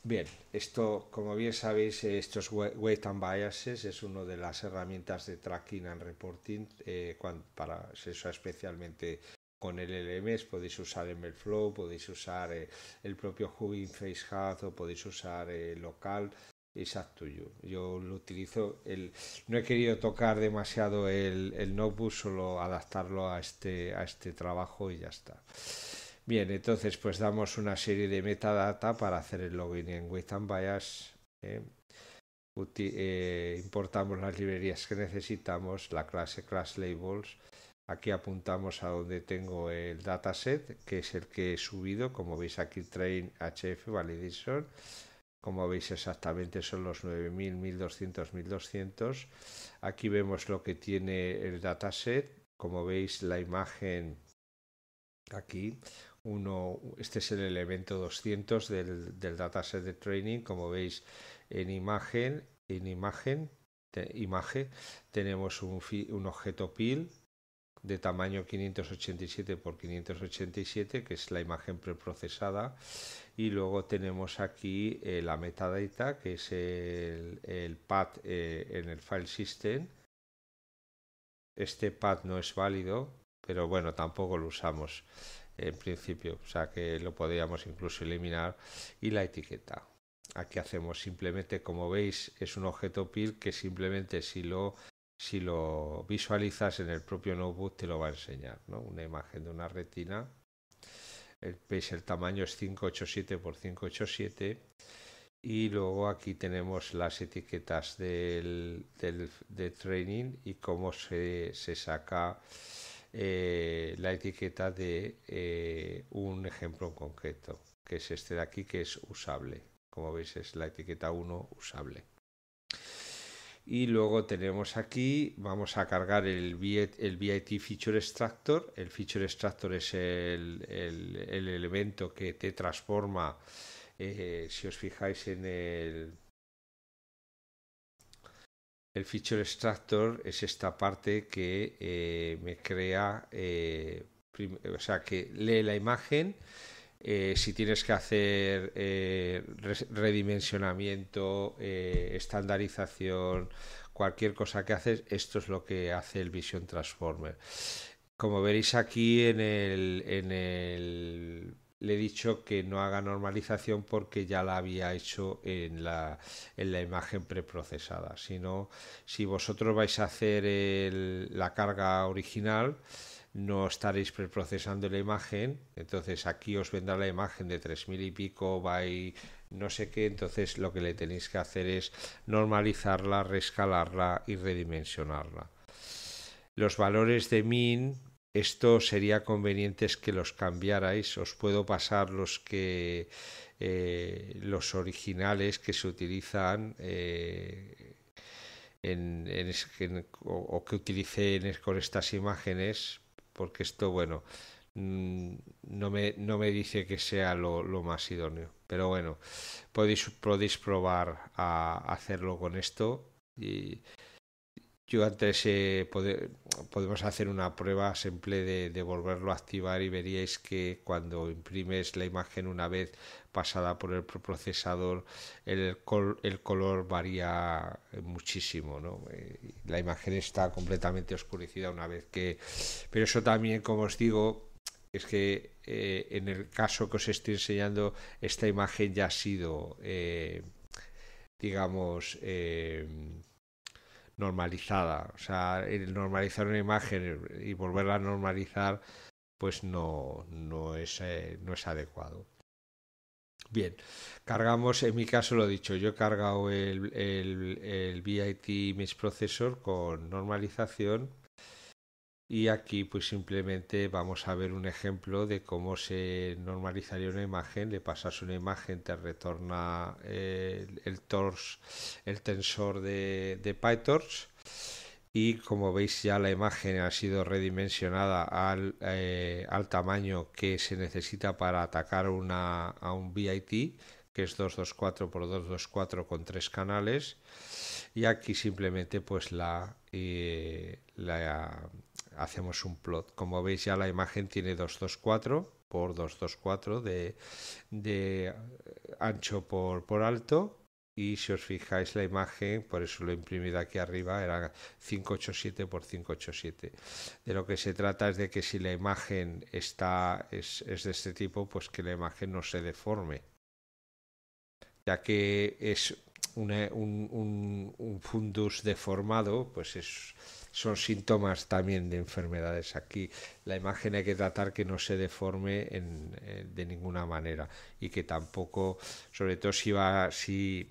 [SPEAKER 1] Bien, esto, como bien sabéis, estos weight and biases es una de las herramientas de tracking and reporting eh, para eso especialmente con el LMS. Podéis usar MLflow, podéis usar eh, el propio Hugging Hat o podéis usar eh, local. Exacto, yo, lo utilizo. El, no he querido tocar demasiado el, el, notebook, solo adaptarlo a este, a este trabajo y ya está. Bien, entonces pues damos una serie de metadata para hacer el login en and Bias. ¿eh? Eh, importamos las librerías que necesitamos, la clase Class Labels. Aquí apuntamos a donde tengo el dataset, que es el que he subido, como veis aquí Train HF Validation como veis exactamente son los 9000, 1200, 1200. Aquí vemos lo que tiene el dataset, como veis la imagen aquí, uno, este es el elemento 200 del, dataset de training, como veis en imagen, en imagen, imagen tenemos un, un objeto PIL de tamaño 587 por 587 que es la imagen preprocesada y luego tenemos aquí eh, la metadata que es el, pad eh, en el file system este pad no es válido pero bueno tampoco lo usamos en principio o sea que lo podríamos incluso eliminar y la etiqueta aquí hacemos simplemente como veis es un objeto PIL que simplemente si lo si lo visualizas en el propio notebook te lo va a enseñar, Una imagen de una retina. El, veis el tamaño es 587 por 587 y luego aquí tenemos las etiquetas de training y cómo se, saca eh, la etiqueta de eh, un ejemplo en concreto, que es este de aquí que es usable. Como veis es la etiqueta 1 usable. Y luego tenemos aquí, vamos a cargar el, VIT, e e Feature Extractor. El Feature Extractor es el, elemento que te transforma, eh, si os fijáis en el... El Feature Extractor es esta parte que eh, me crea, eh, o sea, que lee la imagen, eh, si tienes que hacer eh, redimensionamiento, eh, estandarización, cualquier cosa que haces, esto es lo que hace el Vision Transformer. Como veréis aquí en el, le he dicho que no haga normalización porque ya la había hecho en la, imagen preprocesada. Si, si vosotros vais a hacer la carga original, no estaréis preprocesando la imagen, entonces aquí os vendrá la imagen de 3000 y pico by no sé qué, entonces lo que le tenéis que hacer es normalizarla, rescalarla y redimensionarla. Los valores de min, esto sería conveniente que los cambiarais, os puedo pasar los que eh, los originales que se utilizan eh, o, o, que utilicé con estas imágenes porque esto, bueno, mm, no me, no me dice que sea lo, más idóneo. Pero bueno, podéis, podéis probar a hacerlo con esto y yo antes eh, podemos hacer una prueba simple de, de, volverlo a activar y veríais que cuando imprimes la imagen una vez pasada por el procesador, el, el color varía muchísimo, ¿no? Eh, la imagen está completamente oscurecida una vez que... Pero eso también, como os digo, es que eh, en el caso que os estoy enseñando, esta imagen ya ha sido, eh, digamos, normalizada. O sea, el normalizar una imagen y volverla a normalizar, pues no, no, es, no es adecuado. Bien, cargamos, en mi caso lo he dicho, yo he cargado el, VIT Processor con normalización y aquí pues simplemente vamos a ver un ejemplo de cómo se normalizaría una imagen, le pasas una imagen, te retorna eh, el, el tensor de PyTorch y como veis ya la imagen ha sido redimensionada al, eh, tamaño que se necesita para atacar a un VIT que es 224 por 224 con tres canales y aquí simplemente pues eh, la, hacemos un plot como veis ya la imagen tiene 224 por 224 de, de ancho por, por alto y si os fijáis la imagen, por eso lo he imprimido aquí arriba, era 587 por 587. De lo que se trata es de que si la imagen está, es, de este tipo, pues que la imagen no se deforme, ya que es un fundus deformado, pues es son síntomas también de enfermedades. Aquí la imagen hay que tratar que no se deforme en, eh, de ninguna manera y que tampoco, sobre todo si va, si,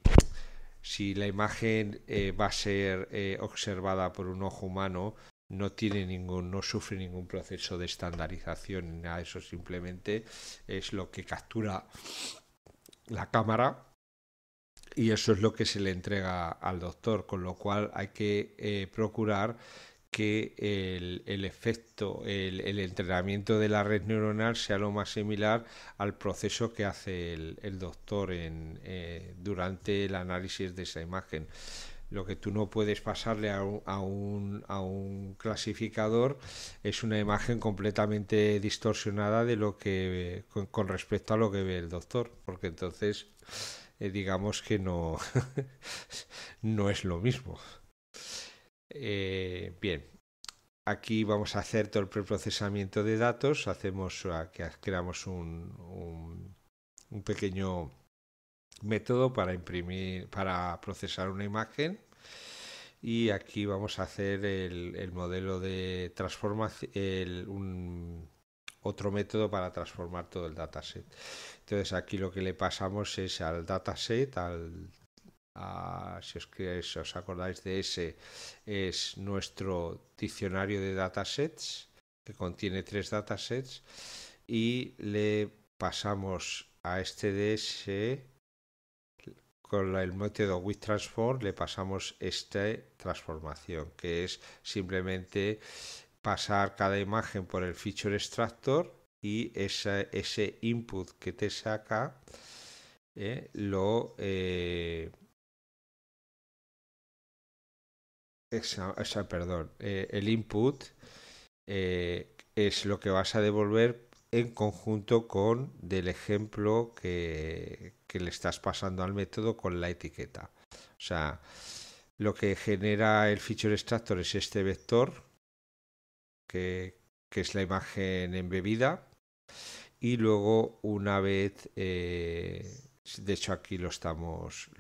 [SPEAKER 1] si la imagen eh, va a ser eh, observada por un ojo humano, no tiene ningún, no sufre ningún proceso de estandarización, nada, eso simplemente es lo que captura la cámara y eso es lo que se le entrega al doctor, con lo cual hay que eh, procurar que el, efecto, el, entrenamiento de la red neuronal sea lo más similar al proceso que hace el, doctor en, eh, durante el análisis de esa imagen. Lo que tú no puedes pasarle a un, a un, a un clasificador es una imagen completamente distorsionada de lo que con respecto a lo que ve el doctor, porque entonces eh, digamos que no, no es lo mismo. Eh, bien, aquí vamos a hacer todo el preprocesamiento de datos, hacemos que creamos un, un, pequeño método para imprimir, para procesar una imagen y aquí vamos a hacer el, modelo de transformación, otro método para transformar todo el dataset. Entonces aquí lo que le pasamos es al dataset, al, si, os, os acordáis de ese, es nuestro diccionario de datasets, que contiene tres datasets, y le pasamos a este DS con el método WithTransform le pasamos esta transformación, que es simplemente pasar cada imagen por el feature extractor
[SPEAKER 2] y ese, ese input que te saca eh, lo eh, perdón eh, el input es lo que vas a devolver
[SPEAKER 1] en conjunto con del ejemplo que, que le estás pasando al método con la etiqueta o sea lo que genera el feature extractor es este vector que, es la imagen embebida. Y luego, una vez, eh, de hecho aquí lo estamos,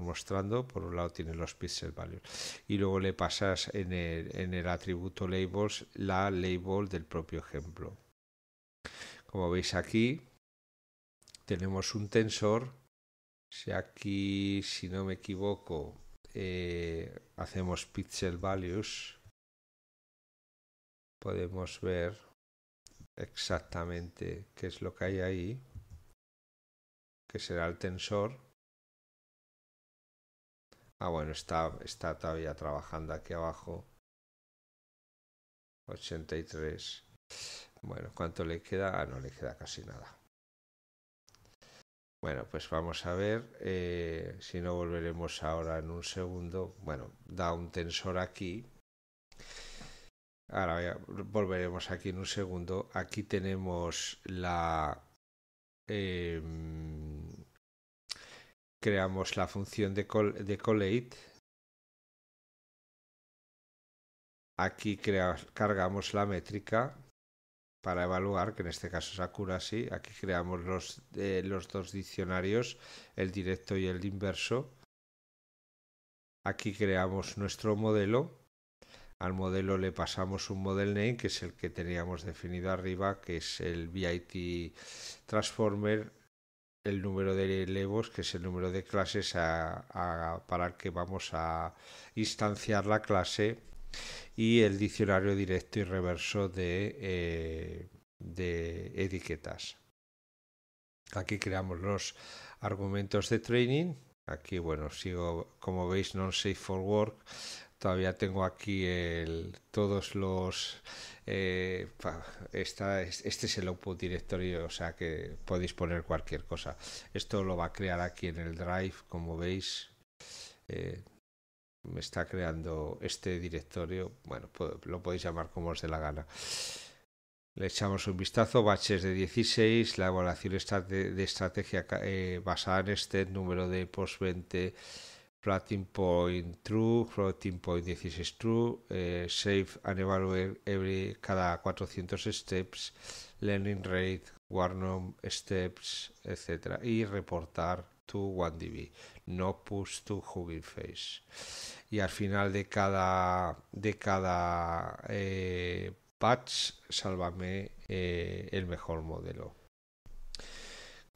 [SPEAKER 1] mostrando, por un lado tiene los pixel values y luego le pasas en el, atributo labels la label del propio ejemplo. Como veis aquí, tenemos un tensor. Si aquí, si no me equivoco, eh, hacemos pixel values
[SPEAKER 2] podemos ver exactamente qué es lo que hay ahí, que será el tensor. Ah, bueno, está, está todavía trabajando aquí abajo. 83. Bueno, ¿cuánto le queda? Ah, no le queda casi nada. Bueno, pues vamos a ver eh,
[SPEAKER 1] si no volveremos ahora en un segundo. Bueno, da un tensor aquí Ahora volveremos aquí en un segundo. Aquí tenemos
[SPEAKER 2] la... Em, creamos la función de, collate. Aquí cargamos la métrica para evaluar, que en este caso
[SPEAKER 1] es accuracy. Aquí creamos los eh, dos diccionarios, el directo y el inverso. Aquí creamos nuestro modelo al modelo le pasamos un model name que es el que teníamos definido arriba, que es el VIT transformer, el número de elevos, que es el número de clases a, para el que vamos a instanciar la clase, y el diccionario directo y reverso de, eh, de etiquetas. Aquí creamos los argumentos de training. Aquí, bueno, sigo, como veis, non safe for work Todavía tengo aquí el, todos los... Eh, este es el output directorio, o sea que podéis poner cualquier cosa. Esto lo va a crear aquí en el drive, como veis. Eh, me está creando este directorio. Bueno, lo podéis llamar como os dé la gana. Le echamos un vistazo, baches de 16, la evaluación de estrategia eh, basada en este número de post 20 floating point true, floating point 16 true, eh, save and evaluate every cada 400 steps, learning rate, warnum steps, etc. Y reportar to OneDB, no push to Hugging Face. Y al final de cada, de cada eh, patch, sálvame eh, el mejor modelo.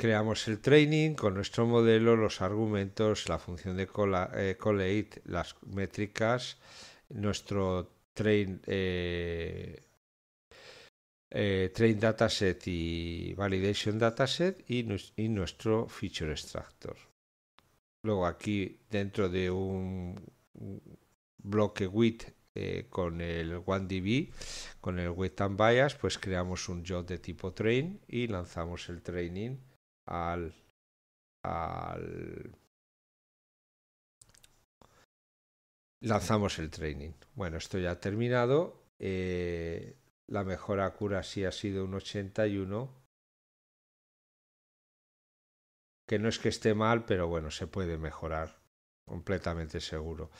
[SPEAKER 1] Creamos el training con nuestro modelo, los argumentos, la función de eh, collate, las métricas, nuestro train, eh, eh, dataset y validation dataset y, nuestro feature extractor. Luego aquí dentro de un bloque with con el 1db, con el with and Bias, pues creamos un job de tipo train
[SPEAKER 2] y lanzamos el training al, lanzamos el training. Bueno, esto ya
[SPEAKER 1] ha terminado. Eh, la mejora cura sí ha sido un 81. Que no es que esté mal, pero bueno, se puede mejorar. Completamente seguro.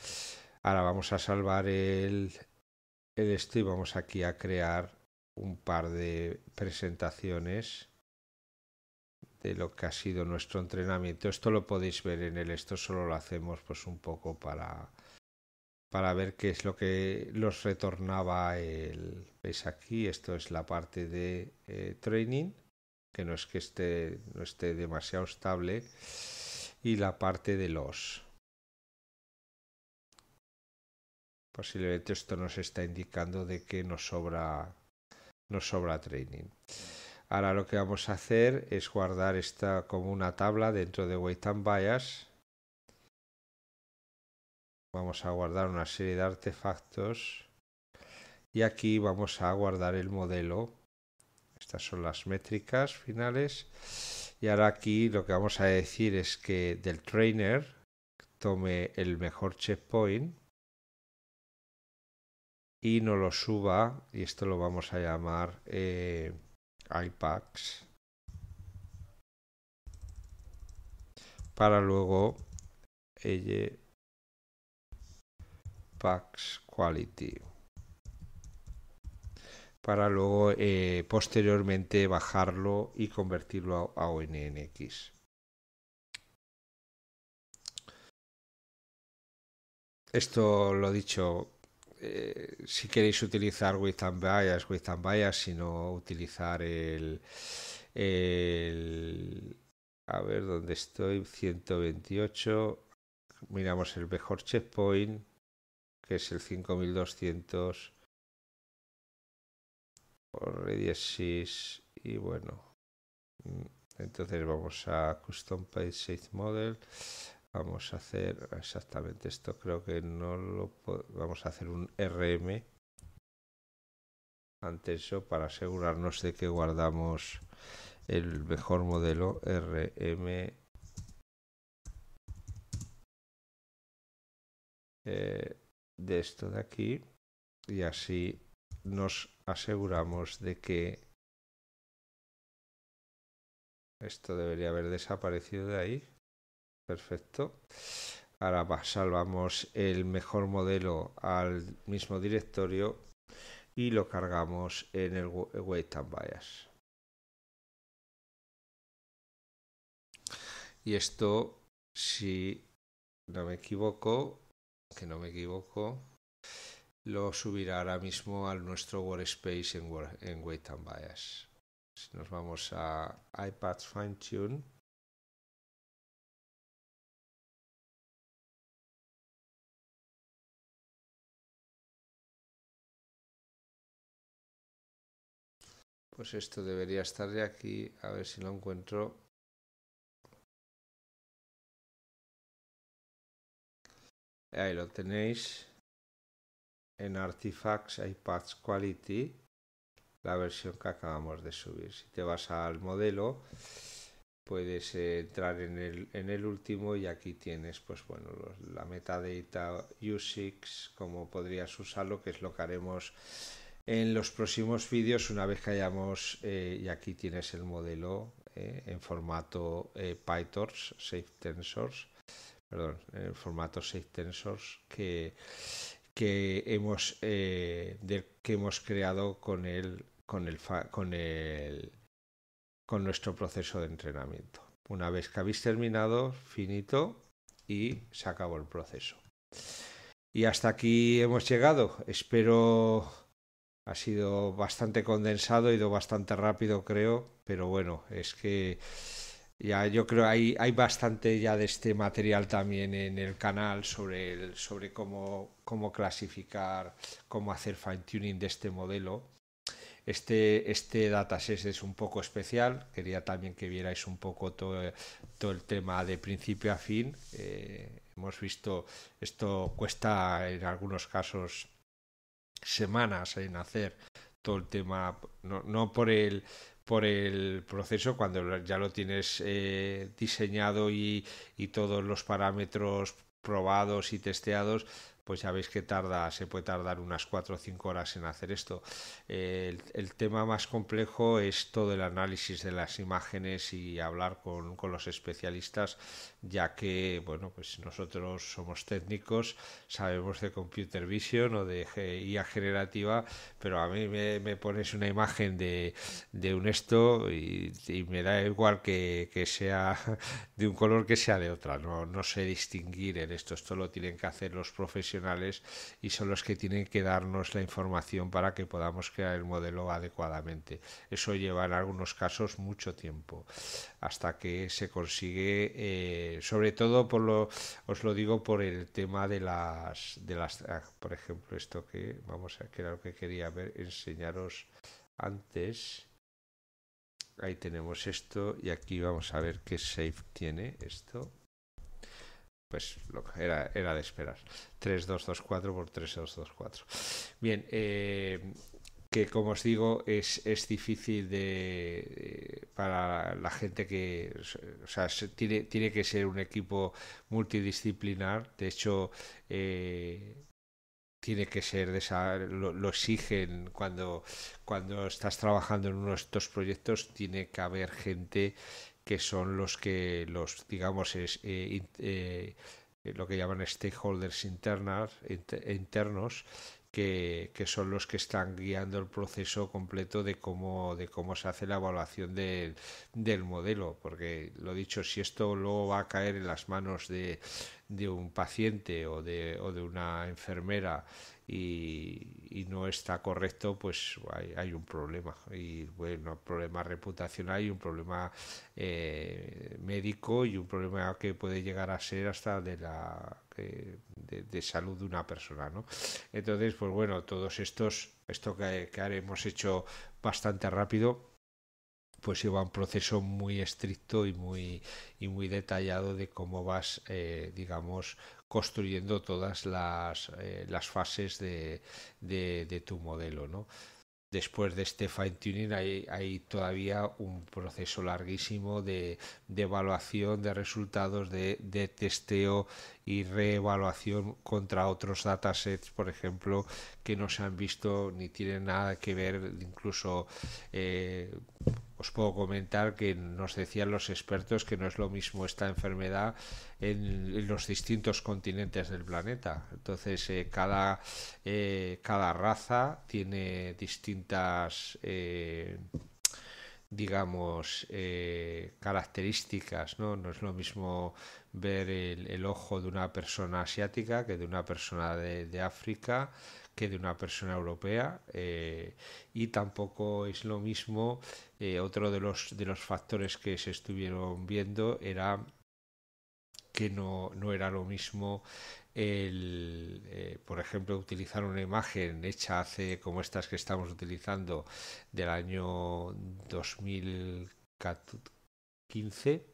[SPEAKER 1] Ahora vamos a salvar el, el esto y vamos aquí a crear un par de presentaciones de lo que ha sido nuestro entrenamiento. Esto lo podéis ver en el esto, solo lo hacemos pues un poco para para ver qué es lo que los retornaba el veis aquí, esto es la parte de eh, training, que no es que esté no esté demasiado estable y la parte de los posiblemente esto nos está indicando de que nos sobra nos sobra training. Ahora lo que vamos a hacer es guardar esta como una tabla dentro de Weight and Bias. Vamos a guardar una serie de artefactos y aquí vamos a guardar el modelo. Estas son las métricas finales. Y ahora aquí lo que vamos a decir es que del trainer tome el mejor checkpoint y no lo suba y esto lo vamos a llamar eh,
[SPEAKER 2] para luego elle packs quality
[SPEAKER 1] para luego eh, posteriormente bajarlo
[SPEAKER 2] y convertirlo a, a Esto lo he dicho, eh,
[SPEAKER 1] si queréis utilizar with and bias, with and bias, sino utilizar el, a ver dónde estoy, 128,
[SPEAKER 2] miramos el mejor checkpoint, que es el 5200 por 16 y bueno, mm, entonces vamos a Custom Page Save Model,
[SPEAKER 1] vamos a hacer exactamente esto, creo que no lo vamos a hacer un RM ante eso para asegurarnos de que guardamos
[SPEAKER 2] el mejor modelo RM eh, de esto de aquí y así nos aseguramos de que esto debería haber desaparecido de ahí Perfecto.
[SPEAKER 1] Ahora salvamos el mejor modelo al mismo
[SPEAKER 2] directorio y lo cargamos en el Weight and Bias. Y esto, si no me equivoco, que no me equivoco, lo
[SPEAKER 1] subirá ahora mismo al nuestro workspace en, en and Bias. Si nos vamos
[SPEAKER 2] a iPad Fine Tune, Pues esto debería estar de aquí, a ver si lo encuentro. Ahí lo tenéis. En Artifacts iPads Quality, la versión que acabamos de subir. Si te vas
[SPEAKER 1] al modelo, puedes eh, entrar en el, en el último y aquí tienes, pues bueno, la metadata u como podrías usarlo, que es lo que haremos en los próximos vídeos una vez que hayamos, eh, y aquí tienes el modelo eh, en formato eh, PyTorch, Safe Tensors, perdón, en formato Safe Tensors que, que, hemos, que hemos creado con el, con, el, con, el, con nuestro proceso de entrenamiento. Una vez que habéis terminado, finito y se acabó el proceso. Y hasta aquí hemos llegado. Espero ha sido bastante condensado, ha ido bastante rápido, creo, pero bueno, es que ya yo creo hay hay bastante ya de este material también en el canal sobre el, sobre cómo cómo clasificar, cómo hacer fine tuning de este modelo. Este, este dataset es un poco especial, quería también que vierais un poco todo, todo el tema de principio a fin. Eh, hemos visto, esto cuesta en algunos casos semanas en hacer todo el tema, no, por el por el proceso cuando ya lo tienes eh, diseñado y todos los parámetros probados y testeados pues ya veis que tarda, se puede tardar unas 4 o 5 horas en hacer esto. el, tema más complejo es todo el análisis de las imágenes y hablar con, los especialistas, ya que, bueno, pues nosotros somos técnicos, sabemos de computer vision o de IA generativa, pero a mí me, pones una imagen de, un esto y, me da igual que, sea de un color que sea de otra, no, no sé distinguir en esto, esto lo tienen que hacer los profesionales y son los que tienen que darnos la información para que podamos crear el modelo adecuadamente. Eso lleva en algunos casos mucho tiempo hasta que se consigue, eh, sobre todo por lo, os lo digo por el tema de las, de las, ah, por ejemplo esto que vamos a que era lo que quería ver enseñaros antes. Ahí tenemos esto y aquí vamos a ver qué safe tiene esto pues lo que era, era de esperar. 4 por 3-2-2-4. Bien, eh, que como os digo, es, es difícil de, eh, para la gente que. O sea, se, tiene, tiene que ser un equipo multidisciplinar. De hecho, eh, tiene que ser de esa, lo, exigen cuando, cuando estás trabajando en uno de estos proyectos, tiene que haber gente que son los que los digamos es eh, eh, lo que llaman stakeholders internas, internos que, son los que están guiando el proceso completo de cómo, de cómo se hace la evaluación del modelo. Porque, lo dicho, si esto luego va a caer en las manos de, de un paciente o de, o de una enfermera y, no está correcto, pues hay, un problema. Y bueno, problema reputacional y un problema eh, médico y un problema que puede llegar a ser hasta de la de, salud de una persona, ¿no? Entonces, pues bueno, todos estos, esto que, que hemos hecho bastante rápido, pues lleva un proceso muy estricto y muy, y muy detallado de cómo vas, eh, digamos, construyendo todas las, eh, las fases de, tu modelo. Después de este fine tuning hay, hay todavía un proceso larguísimo de, de evaluación de resultados, de, testeo y reevaluación contra otros datasets, por ejemplo, que no se han visto ni tienen nada que ver. Incluso eh, os puedo comentar que nos decían los expertos que no es lo mismo esta enfermedad en, los distintos continentes del planeta. Entonces, eh, cada, eh, cada raza tiene distintas digamos, características, ¿no? No es lo mismo ver el, ojo de una persona asiática que de una persona de, África que de una persona europea eh, y tampoco es lo mismo eh, otro de los de los factores que se estuvieron viendo era que no, era lo mismo el, eh, por ejemplo, utilizar una imagen hecha hace como estas que estamos utilizando del año 2015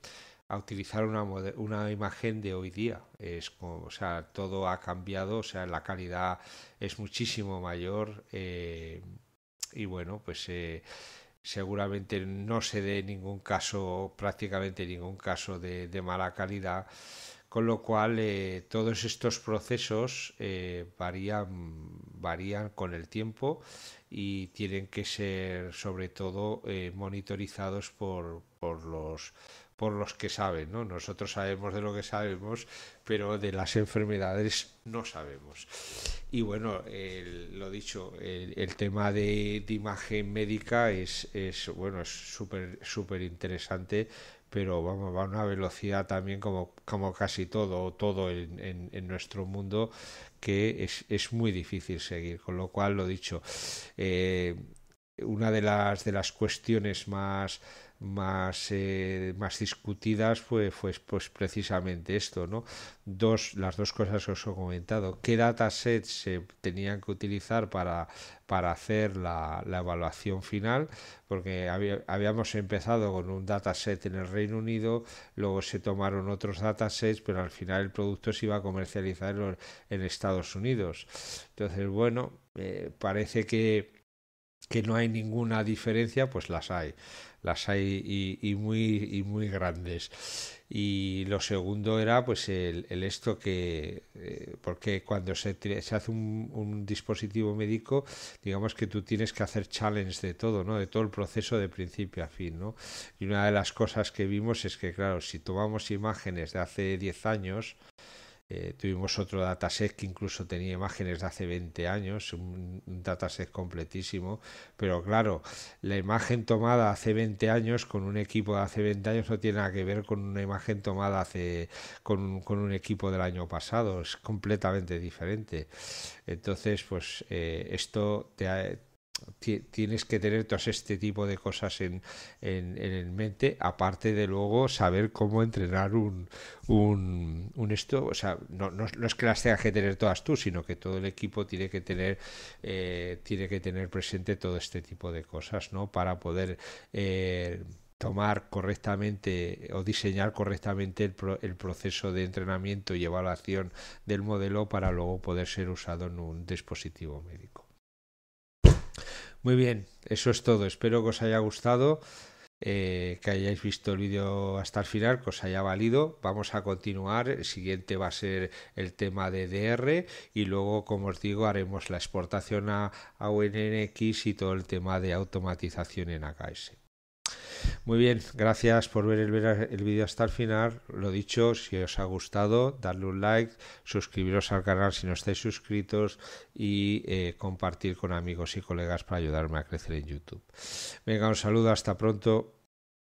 [SPEAKER 1] a utilizar una, imagen de hoy día. Es sea, todo ha cambiado, o sea, la calidad es muchísimo mayor eh, y bueno, pues eh, seguramente no se dé ningún caso, prácticamente ningún caso de, mala calidad, con lo cual eh, todos estos procesos varían, varían con el tiempo y tienen que ser sobre todo monitorizados por, por los por los que saben, ¿no? Nosotros sabemos de lo que sabemos, pero de las enfermedades no sabemos. Y bueno, lo dicho, el, tema de, imagen médica es, es bueno, es súper súper interesante, pero vamos, va a una velocidad también como, como casi todo, todo en, nuestro mundo, que es, muy difícil seguir. Con lo cual, lo dicho, eh, una de las de las cuestiones más más, eh, más discutidas fue, fue pues precisamente esto, ¿no? Dos, las dos cosas que os he comentado. ¿Qué datasets se tenían que utilizar para, para hacer la, evaluación final? Porque habíamos empezado con un dataset en el Reino Unido, luego se tomaron otros datasets, pero al final el producto se iba a comercializar en, Estados Unidos. Entonces, bueno, eh, parece que que no hay ninguna diferencia, pues las hay. Las hay y, muy, y muy grandes. Y lo segundo era pues el, esto que, eh, porque cuando se, se hace un, dispositivo médico, digamos que tú tienes que hacer challenge de todo, ¿no? de todo el proceso de principio a fin. Y una de las cosas que vimos es que, claro, si tomamos imágenes de hace 10 años, eh, tuvimos otro dataset que incluso tenía imágenes de hace 20 años, un, dataset completísimo, pero claro, la imagen tomada hace 20 años con un equipo de hace 20 años no tiene nada que ver con una imagen tomada hace, con, un equipo del año pasado, es completamente diferente. Entonces, pues eh, esto te, tienes que tener todas este tipo de cosas en, en, mente, aparte de luego saber cómo entrenar un, un, esto, o sea, no, no, es que las tengas que tener todas tú, sino que todo el equipo tiene que tener, eh, tiene que tener presente todo este tipo de cosas, ¿no? Para poder... Eh, tomar correctamente o diseñar correctamente el, proceso de entrenamiento y evaluación del modelo para luego poder ser usado en un dispositivo médico. Muy bien, eso es todo. Espero que os haya gustado, eh, que hayáis visto el vídeo hasta el final, que os haya valido. Vamos a continuar. El siguiente va a ser el tema de DR y luego, como os digo, haremos la exportación a, a UNNX y todo el tema de automatización en AKS. Muy bien, gracias por ver el, el vídeo hasta el final. Lo dicho, si os ha gustado, darle un like, suscribiros al canal si no estáis suscritos y eh, compartir
[SPEAKER 2] con amigos y colegas para ayudarme a crecer en YouTube. Venga, un saludo, hasta pronto.